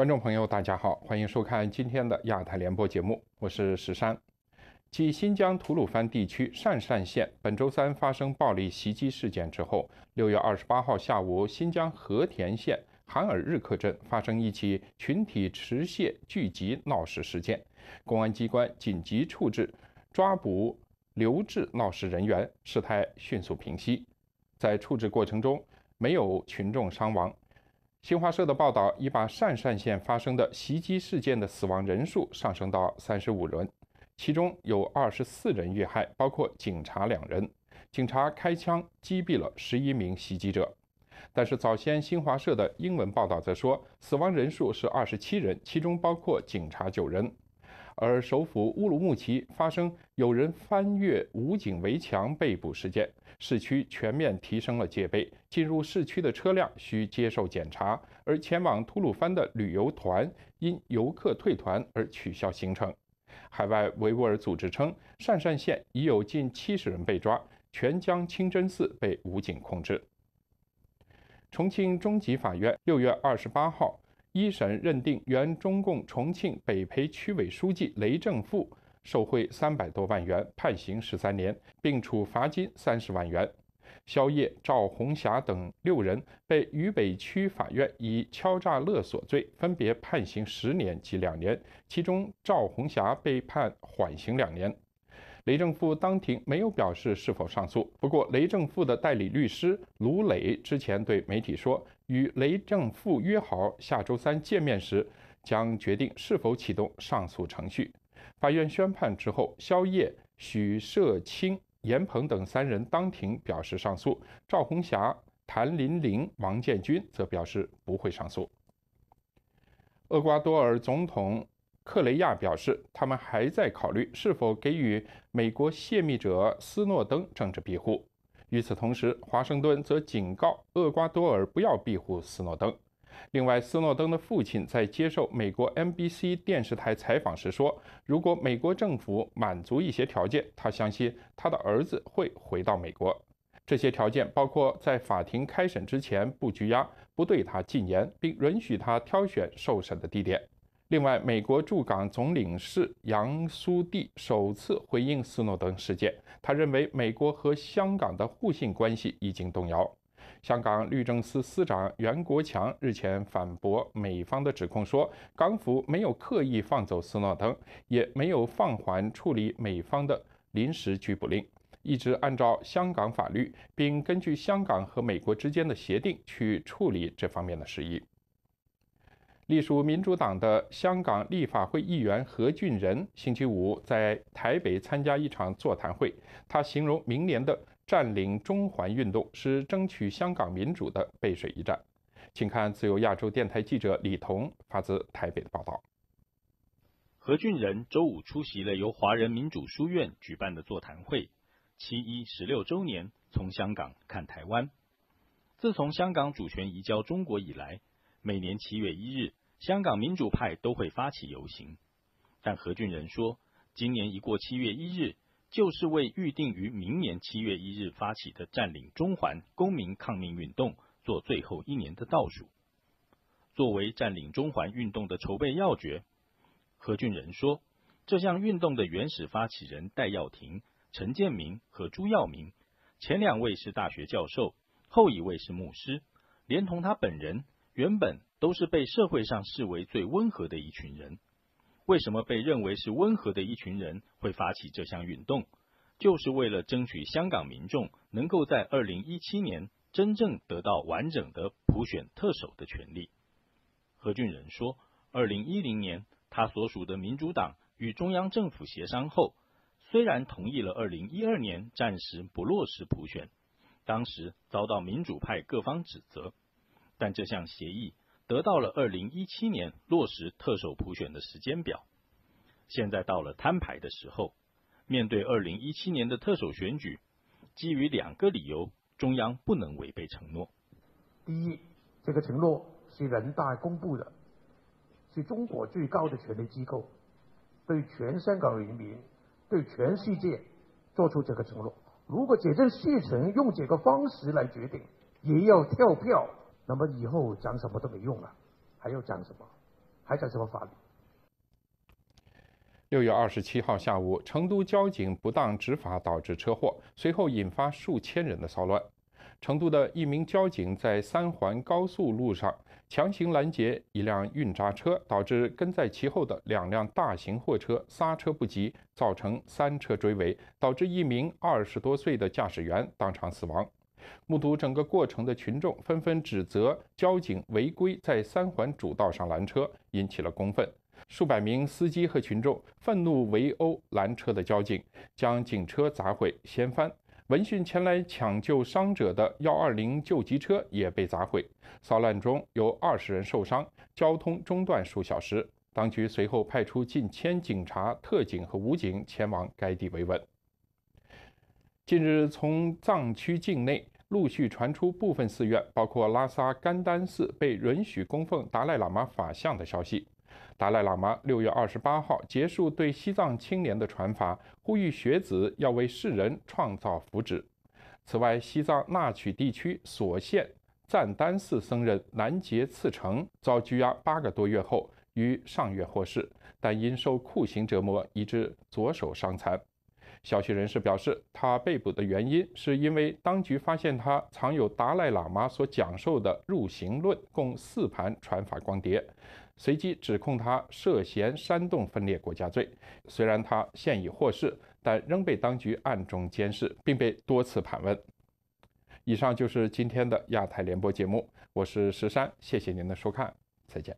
观众朋友，大家好，欢迎收看今天的亚太联播节目，我是石山。继新疆吐鲁番地区鄯善县本周三发生暴力袭击事件之后，六月二十八号下午，新疆和田县韩尔日克镇发生一起群体持械聚集闹事事件，公安机关紧急处置，抓捕留置闹事人员，事态迅速平息，在处置过程中没有群众伤亡。新华社的报道已把鄯善县发生的袭击事件的死亡人数上升到三十五人，其中有二十四人遇害，包括警察两人。警察开枪击毙了十一名袭击者。但是早先新华社的英文报道则说，死亡人数是二十七人，其中包括警察九人。而首府乌鲁木齐发生有人翻越武警围墙被捕事件，市区全面提升了戒备，进入市区的车辆需接受检查。而前往吐鲁番的旅游团因游客退团而取消行程。海外维吾尔组织称，鄯善县已有近七十人被抓，全疆清真寺被武警控制。重庆中级法院六月二十八号。一审认定，原中共重庆北碚区委书记雷政富受贿三百多万元，判刑十三年，并处罚金三十万元。肖烨、赵红霞等六人被渝北区法院以敲诈勒索罪，分别判刑十年及两年，其中赵红霞被判缓刑两年。雷政富当庭没有表示是否上诉。不过，雷政富的代理律师卢磊之前对媒体说，与雷政富约好下周三见面时将决定是否启动上诉程序。法院宣判之后，肖烨、许社清、闫鹏等三人当庭表示上诉，赵红霞、谭林玲、王建军则表示不会上诉。厄瓜多尔总统。克雷亚表示，他们还在考虑是否给予美国泄密者斯诺登政治庇护。与此同时，华盛顿则警告厄瓜多尔不要庇护斯诺登。另外，斯诺登的父亲在接受美国 NBC 电视台采访时说，如果美国政府满足一些条件，他相信他的儿子会回到美国。这些条件包括在法庭开审之前不拘押、不对他禁言，并允许他挑选受审的地点。另外，美国驻港总领事杨苏蒂首次回应斯诺登事件，他认为美国和香港的互信关系已经动摇。香港律政司司长袁国强日前反驳美方的指控，说港府没有刻意放走斯诺登，也没有放缓处理美方的临时拘捕令，一直按照香港法律，并根据香港和美国之间的协定去处理这方面的事宜。隶属民主党的香港立法会议员何俊仁，星期五在台北参加一场座谈会。他形容明年的占领中环运动是争取香港民主的背水一战。请看自由亚洲电台记者李彤发自台北的报道。何俊仁周五出席了由华人民主书院举办的座谈会，“七一十六周年：从香港看台湾”。自从香港主权移交中国以来，每年七月一日。香港民主派都会发起游行，但何俊仁说，今年一过七月一日，就是为预定于明年七月一日发起的占领中环公民抗命运动做最后一年的倒数。作为占领中环运动的筹备要诀，何俊仁说，这项运动的原始发起人戴耀廷、陈建明和朱耀明，前两位是大学教授，后一位是牧师，连同他本人。原本都是被社会上视为最温和的一群人，为什么被认为是温和的一群人会发起这项运动？就是为了争取香港民众能够在二零一七年真正得到完整的普选特首的权利。何俊仁说，二零一零年他所属的民主党与中央政府协商后，虽然同意了二零一二年暂时不落实普选，当时遭到民主派各方指责。但这项协议得到了二零一七年落实特首普选的时间表。现在到了摊牌的时候，面对二零一七年的特首选举，基于两个理由，中央不能违背承诺：第一，这个承诺是人大公布的，是中国最高的权力机构对全香港人民、对全世界做出这个承诺；如果解政事情用这个方式来决定，也要跳票。那么以后讲什么都没用了，还要讲什么？还讲什么法律？六月二十七号下午，成都交警不当执法导致车祸，随后引发数千人的骚乱。成都的一名交警在三环高速路上强行拦截一辆运渣车，导致跟在其后的两辆大型货车刹车不及，造成三车追尾，导致一名二十多岁的驾驶员当场死亡。目睹整个过程的群众纷纷指责交警违规在三环主道上拦车，引起了公愤。数百名司机和群众愤怒围殴拦车的交警，将警车砸毁、掀翻。闻讯前来抢救伤者的幺二零救急车也被砸毁。骚乱中有二十人受伤，交通中断数小时。当局随后派出近千警察、特警和武警前往该地维稳。近日，从藏区境内。陆续传出部分寺院，包括拉萨甘丹寺被允许供奉达赖喇嘛法像的消息。达赖喇嘛六月二十八号结束对西藏青年的传法，呼吁学子要为世人创造福祉。此外，西藏纳曲地区索县赞丹寺僧人南杰次成遭拘押八个多月后，于上月获释，但因受酷刑折磨，以致左手伤残。消息人士表示，他被捕的原因是因为当局发现他藏有达赖喇嘛所讲授的入行论共四盘传法光碟，随即指控他涉嫌煽动分裂国家罪。虽然他现已获释，但仍被当局暗中监视，并被多次盘问。以上就是今天的亚太联播节目，我是十三，谢谢您的收看，再见。